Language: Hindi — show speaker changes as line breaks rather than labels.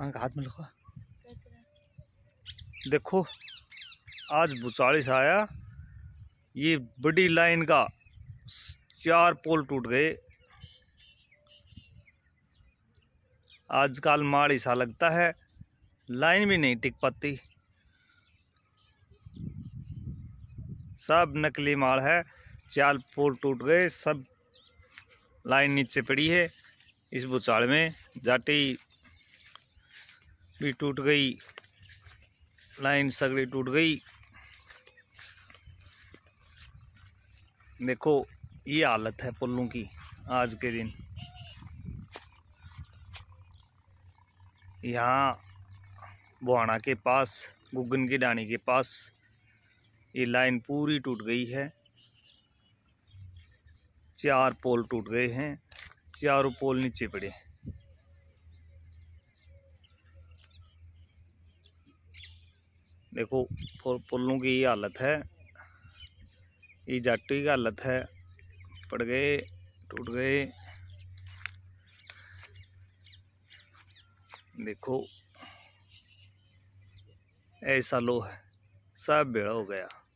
हाथ में लिखा देखो आज भुचाड़ी आया ये बड़ी लाइन का चार पोल टूट गए आजकल माड़ ऐसा लगता है लाइन भी नहीं टिक पाती सब नकली माड़ है चार पोल टूट गए सब लाइन नीचे पड़ी है इस भूचाल में जाटी भी टूट गई लाइन सगड़ी टूट गई देखो ये हालत है पुल्लों की आज के दिन यहाँ बुआना के पास गुगन की डाणी के पास ये लाइन पूरी टूट गई है चार पोल टूट गए हैं चारों पोल नीचे पड़े हैं देखो पुलों की हालत है ये जाटी की हालत है पड़ गए टूट गए देखो ऐसा लो है सब बेड़ा हो गया